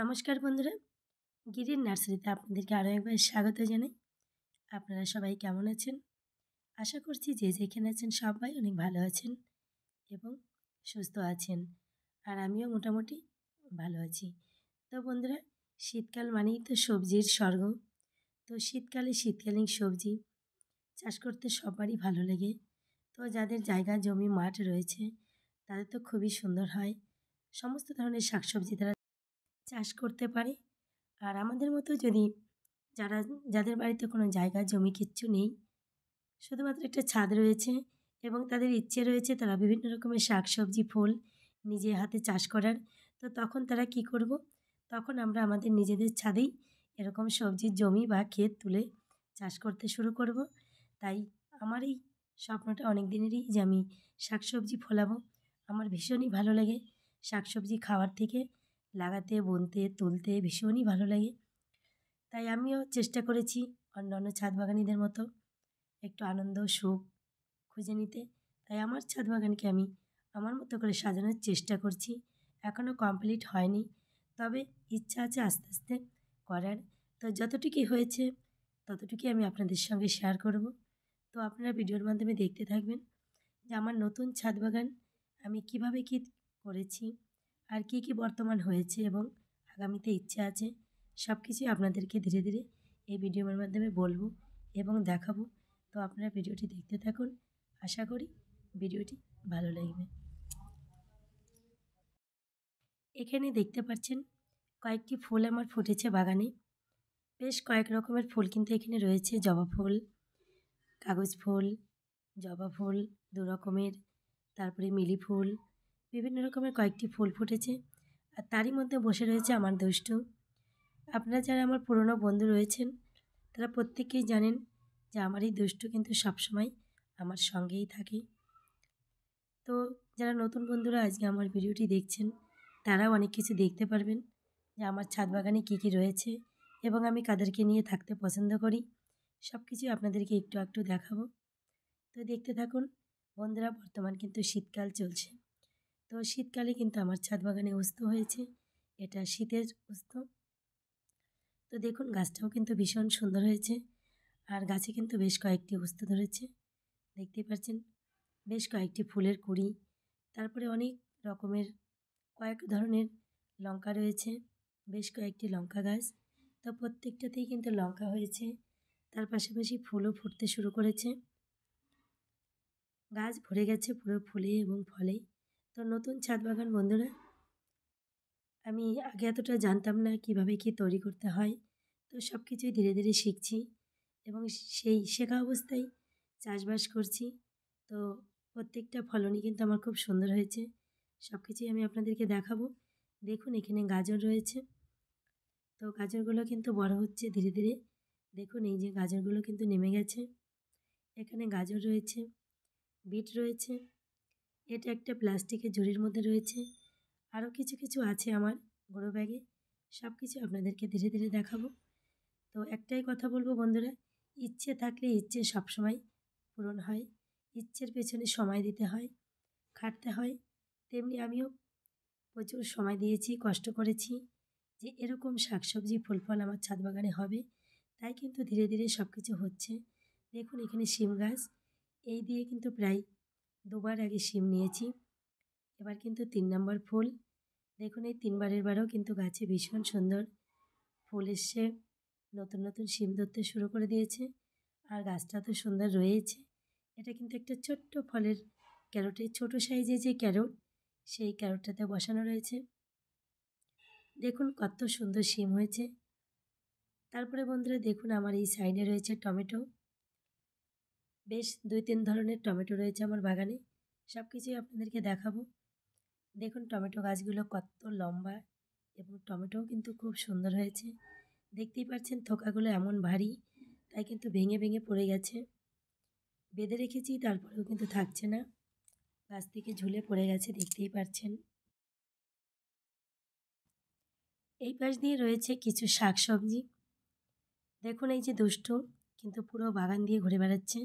নমস্কার বন্ধুরা গিরির নার্সারিতে আপনাদেরকে আরও একবার স্বাগত জানাই আপনারা সবাই কেমন আছেন আশা করছি যে যেখানে আছেন সবাই অনেক ভালো আছেন এবং সুস্থ আছেন আর আমিও মোটামুটি ভালো আছি তো বন্ধুরা শীতকাল মানেই তো সবজির স্বর্গ তো শীতকালে শীতকালীন সবজি চাষ করতে সবারই ভালো লাগে তো যাদের জায়গা জমি মাঠ রয়েছে তাদের তো খুবই সুন্দর হয় সমস্ত ধরনের শাকসবজি তারা চাষ করতে পারে আর আমাদের মতো যদি যারা যাদের বাড়িতে কোনো জায়গা জমি কিচ্ছু নেই শুধুমাত্র একটা ছাদ রয়েছে এবং তাদের ইচ্ছে রয়েছে তারা বিভিন্ন রকমের শাক সবজি ফুল নিজে হাতে চাষ করার তো তখন তারা কি করব তখন আমরা আমাদের নিজেদের ছাদেই এরকম সবজির জমি বা ক্ষেত তুলে চাষ করতে শুরু করব তাই আমার এই স্বপ্নটা অনেক দিনেরই যে আমি শাকসবজি ফলাবো আমার ভীষণই ভালো লাগে শাকসবজি খাওয়ার থেকে লাগাতে বুনতে তুলতে ভীষণই ভালো লাগে তাই আমিও চেষ্টা করেছি অন্যান্য ছাদ বাগানিদের মতো একটু আনন্দ সুখ খুঁজে নিতে তাই আমার ছাদ বাগানকে আমি আমার মতো করে সাজানোর চেষ্টা করছি এখনও কমপ্লিট হয়নি তবে ইচ্ছা আছে আস্তে আস্তে করার তো যতটুকুই হয়েছে ততটুকুই আমি আপনাদের সঙ্গে শেয়ার করব তো আপনারা ভিডিওর মাধ্যমে দেখতে থাকবেন যে আমার নতুন ছাদ বাগান আমি কিভাবে কী করেছি আর কি কি বর্তমান হয়েছে এবং আগামীতে ইচ্ছে আছে সব কিছুই আপনাদেরকে ধীরে ধীরে এই ভিডিওর মাধ্যমে বলবো এবং দেখাবো তো আপনারা ভিডিওটি দেখতে থাকুন আশা করি ভিডিওটি ভালো লাগবে এখানে দেখতে পাচ্ছেন কয়েকটি ফুল আমার ফুটেছে বাগানে বেশ কয়েক রকমের ফুল কিন্তু এখানে রয়েছে জবা ফুল কাগজ ফুল জবা ফুল দু রকমের তারপরে মিলি ফুল বিভিন্ন রকমের কয়েকটি ফুল ফুটেছে আর তারই মধ্যে বসে রয়েছে আমার দুষ্ট আপনারা যারা আমার পুরনো বন্ধু রয়েছেন তারা প্রত্যেকেই জানেন যে আমার এই দুষ্ট কিন্তু সবসময় আমার সঙ্গেই থাকে তো যারা নতুন বন্ধুরা আজকে আমার ভিডিওটি দেখছেন তারাও অনেক কিছু দেখতে পারবেন যে আমার ছাদ বাগানে কী কী রয়েছে এবং আমি কাদেরকে নিয়ে থাকতে পছন্দ করি সব কিছুই আপনাদেরকে একটু একটু দেখাবো তো দেখতে থাকুন বন্ধুরা বর্তমান কিন্তু শীতকাল চলছে তো শীতকালে কিন্তু আমার ছাদ বাগানে উস্ত হয়েছে এটা শীতের উস্ত তো দেখুন গাছটাও কিন্তু ভীষণ সুন্দর হয়েছে আর গাছে কিন্তু বেশ কয়েকটি উস্ত ধরেছে দেখতেই পাচ্ছেন বেশ কয়েকটি ফুলের কুড়ি তারপরে অনেক রকমের কয়েক ধরনের লঙ্কা রয়েছে বেশ কয়েকটি লঙ্কা গাছ তো প্রত্যেকটাতেই কিন্তু লঙ্কা হয়েছে তার পাশাপাশি ফুলও ফুটতে শুরু করেছে গাছ ভরে গেছে পুরো ফুলে এবং ফলে তো নতুন ছাদ বাগান বন্ধুরা আমি আগে এতটা জানতাম না কিভাবে কি তৈরি করতে হয় তো সব কিছুই ধীরে ধীরে শিখছি এবং সেই শেখা অবস্থায় চাষবাস করছি তো প্রত্যেকটা ফলনই কিন্তু আমার খুব সুন্দর হয়েছে সব কিছুই আমি আপনাদেরকে দেখাবো দেখুন এখানে গাজর রয়েছে তো গাজরগুলো কিন্তু বড় হচ্ছে ধীরে ধীরে দেখুন এই যে গাজরগুলো কিন্তু নেমে গেছে এখানে গাজর রয়েছে বিট রয়েছে এটা একটা প্লাস্টিকের ঝুড়ির মধ্যে রয়েছে আরও কিছু কিছু আছে আমার বড়ো ব্যাগে সব কিছু আপনাদেরকে ধীরে ধীরে দেখাবো তো একটাই কথা বলবো বন্ধুরা ইচ্ছে থাকলে ইচ্ছে সবসময় পূরণ হয় ইচ্ছের পেছনে সময় দিতে হয় খাটতে হয় তেমনি আমিও প্রচুর সময় দিয়েছি কষ্ট করেছি যে এরকম শাকসবজি ফুল ফল আমার ছাদ বাগানে হবে তাই কিন্তু ধীরে ধীরে সব কিছু হচ্ছে দেখুন এখানে শিম গাছ এই দিয়ে কিন্তু প্রায় দুবার আগে শিম নিয়েছি এবার কিন্তু তিন নম্বর ফুল দেখুন এই তিনবারের বারও কিন্তু গাছে ভীষণ সুন্দর ফুল এসছে নতুন নতুন শিম ধরতে শুরু করে দিয়েছে আর গাছটা তো সুন্দর রয়েছে এটা কিন্তু একটা ছোট্ট ফলের ক্যারোটের ছোট সাইজে যে ক্যারোট সেই ক্যারোটটাতে বসানো রয়েছে দেখুন কত সুন্দর শিম হয়েছে তারপরে বন্ধুরা দেখুন আমার এই সাইডে রয়েছে টমেটো বেশ দুই তিন ধরনের টমেটো রয়েছে আমার বাগানে সব কিছুই আপনাদেরকে দেখাবো দেখুন টমেটো গাছগুলো কত লম্বা এবং টমেটোও কিন্তু খুব সুন্দর হয়েছে দেখতেই পাচ্ছেন থোকাগুলো এমন ভারী তাই কিন্তু ভেঙে ভেঙে পড়ে গেছে বেঁধে রেখেছি তারপরেও কিন্তু থাকছে না গাছ থেকে ঝুলে পড়ে গেছে দেখতেই পাচ্ছেন এই পাশ দিয়ে রয়েছে কিছু শাক সবজি দেখুন এই যে দুষ্ট কিন্তু পুরো বাগান দিয়ে ঘুরে বেড়াচ্ছে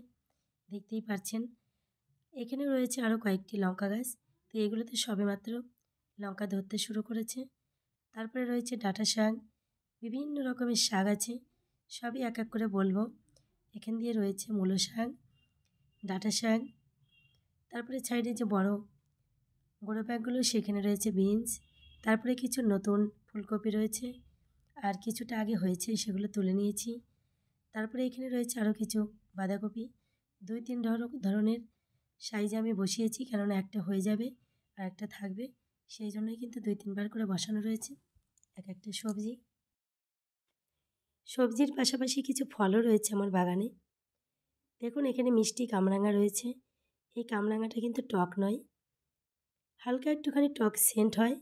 দেখতেই পাচ্ছেন এখানে রয়েছে আরও কয়েকটি লঙ্কা গাছ তো এগুলোতে সবেমাত্র লঙ্কা ধরতে শুরু করেছে তারপরে রয়েছে ডাটা শাক বিভিন্ন রকমের শাক আছে সবই এক এক করে বলবো এখান দিয়ে রয়েছে মূলো শাক ডাটা শাক তারপরে সাইডে যে বড় বড়ো ব্যাগগুলো সেখানে রয়েছে বিনস তারপরে কিছু নতুন ফুলকপি রয়েছে আর কিছুটা আগে হয়েছে সেগুলো তুলে নিয়েছি তারপরে এখানে রয়েছে আরও কিছু বাঁধাকপি দুই তিন ধরনের সাইজ আমি বসিয়েছি কেননা একটা হয়ে যাবে আর একটা থাকবে সেই জন্যই কিন্তু দুই তিনবার করে বসানো রয়েছে এক একটা সবজি সবজির পাশাপাশি কিছু ফলও রয়েছে আমার বাগানে দেখুন এখানে মিষ্টি কামরাঙা রয়েছে এই কামরাঙাটা কিন্তু টক নয় হালকা একটুখানি টক সেন্ট হয়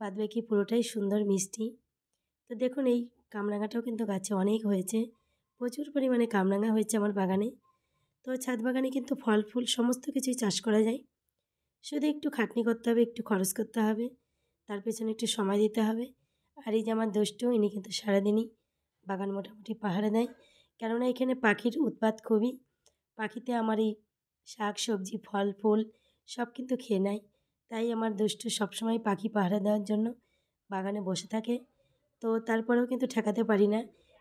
বাদ বাকি পুরোটাই সুন্দর মিষ্টি তো দেখুন এই কামরাঙাটাও কিন্তু গাছে অনেক হয়েছে প্রচুর পরিমাণে কামরাঙা হয়েছে আমার বাগানে তো ছাদ বাগানে কিন্তু ফল ফুল সমস্ত কিছুই চাষ করা যায় শুধু একটু খাটনি করতে হবে একটু খরচ করতে হবে তার পেছনে একটু সময় দিতে হবে আর এই যে আমার দোষটিও ইনি কিন্তু সারাদিনই বাগান মোটামুটি পাহাড়ে দেয় কেননা এখানে পাখির উৎপাত খুবই পাখিতে আমার এই শাক সবজি ফল ফুল সব কিন্তু খেয়ে নেয় তাই আমার দুষ্টু সবসময় পাখি পাহারা দেওয়ার জন্য বাগানে বসে থাকে তো তারপরেও কিন্তু ঠেকাতে পারি না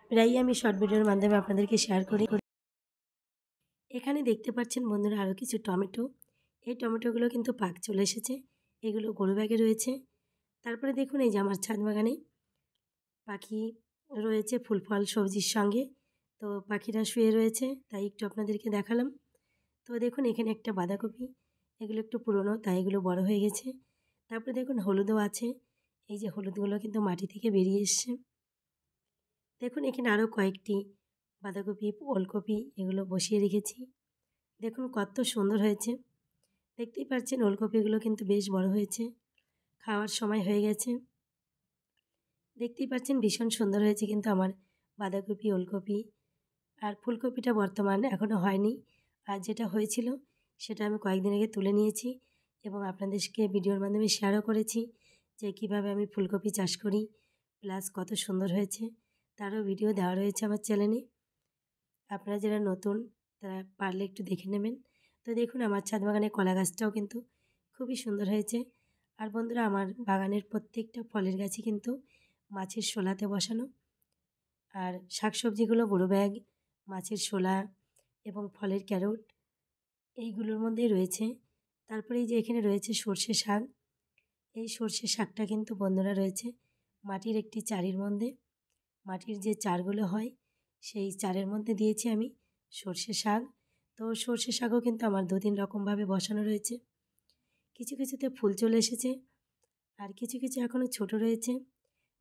প্রায়ই আমি শর্ট ভিডিওর মাধ্যমে আপনাদেরকে শেয়ার করি এখানে দেখতে পাচ্ছেন বন্ধুরা আরও কিছু টমেটো এই টমেটোগুলো কিন্তু পাক চলে এসেছে এগুলো গরু ব্যাগে রয়েছে তারপরে দেখুন এই যে আমার ছাদ বাগানে পাখি রয়েছে ফুল ফল সবজির সঙ্গে তো পাখিরা শুয়ে রয়েছে তাই একটু আপনাদেরকে দেখালাম তো দেখুন এখানে একটা বাঁধাকপি এগুলো একটু পুরনো তাই এগুলো বড় হয়ে গেছে তারপরে দেখুন হলুদও আছে এই যে হলুদগুলো কিন্তু মাটি থেকে বেরিয়ে এসছে দেখুন এখানে আরও কয়েকটি বাঁধাকপি ওলকপি এগুলো বসিয়ে রেখেছি দেখুন কত সুন্দর হয়েছে দেখতেই পাচ্ছেন ওলকপিগুলো কিন্তু বেশ বড় হয়েছে খাওয়ার সময় হয়ে গেছে দেখতেই পাচ্ছেন ভীষণ সুন্দর হয়েছে কিন্তু আমার বাঁধাকপি ওলকপি আর ফুলকপিটা বর্তমানে এখনও হয়নি আর যেটা হয়েছিল সেটা আমি কয়েকদিন আগে তুলে নিয়েছি এবং আপনাদেরকে ভিডিওর মাধ্যমে শেয়ারও করেছি যে কিভাবে আমি ফুলকপি চাষ করি প্লাস কত সুন্দর হয়েছে তারও ভিডিও দেওয়া রয়েছে আমার চ্যানেলে আপনারা যারা নতুন তারা পারলে একটু দেখে নেবেন তো দেখুন আমার ছাদ বাগানে কলা গাছটাও কিন্তু খুবই সুন্দর হয়েছে আর বন্ধুরা আমার বাগানের প্রত্যেকটা ফলের গাছই কিন্তু মাছের শোলাতে বসানো আর শাকসবজিগুলো বড়ো ব্যাগ মাছের শোলা এবং ফলের ক্যারোট এইগুলোর মধ্যেই রয়েছে তারপরে এই যে এখানে রয়েছে সর্ষে শাক এই সর্ষে শাকটা কিন্তু বন্ধুরা রয়েছে মাটির একটি চারির মধ্যে মাটির যে চারগুলো হয় সেই চারের মধ্যে দিয়েছি আমি সর্ষে শাক তো সর্ষে শাকও কিন্তু আমার দু তিন রকমভাবে বসানো রয়েছে কিছু কিছুতে ফুল চলে এসেছে আর কিছু কিছু এখনও ছোট রয়েছে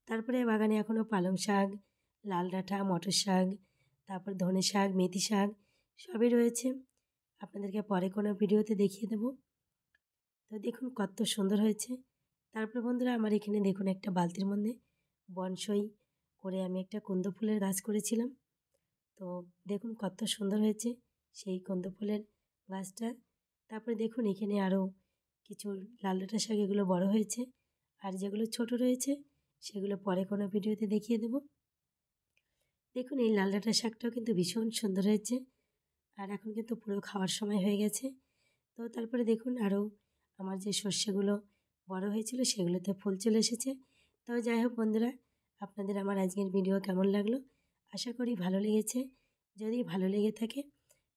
তারপরে বাগানে এখনও পালং শাক লাল ডাঁটা মটর শাক তারপর ধনে শাক মেথি শাক সবই রয়েছে আপনাদেরকে পরে কোনো ভিডিওতে দেখিয়ে দেব তো দেখুন কত সুন্দর হয়েছে তারপরে বন্ধুরা আমার এখানে দেখুন একটা বালতির মধ্যে বনসই করে আমি একটা কুন্দ ফুলের গাছ করেছিলাম তো দেখুন কত সুন্দর হয়েছে সেই কন্দফুলের গাছটা তারপরে দেখুন এখানে আরও কিছু লাল ডাঁটা শাক এগুলো বড় হয়েছে আর যেগুলো ছোট রয়েছে সেগুলো পরে কোনো ভিডিওতে দেখিয়ে দেব দেখুন এই লাল ডাঁটা শাকটাও কিন্তু ভীষণ সুন্দর হয়েছে আর এখন কিন্তু পুরো খাওয়ার সময় হয়ে গেছে তো তারপরে দেখুন আরও আমার যে শস্যগুলো বড় হয়েছিল সেগুলোতে ফুল চলে এসেছে তো যাই হোক বন্ধুরা আপনাদের আমার আজকের ভিডিও কেমন লাগলো আশা করি ভালো লেগেছে যদি ভালো লেগে থাকে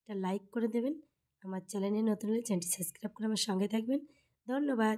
একটা লাইক করে দেবেন আমার চ্যানেলে নতুন হলে চ্যানেলটি সাবস্ক্রাইব করে আমার সঙ্গে থাকবেন ধন্যবাদ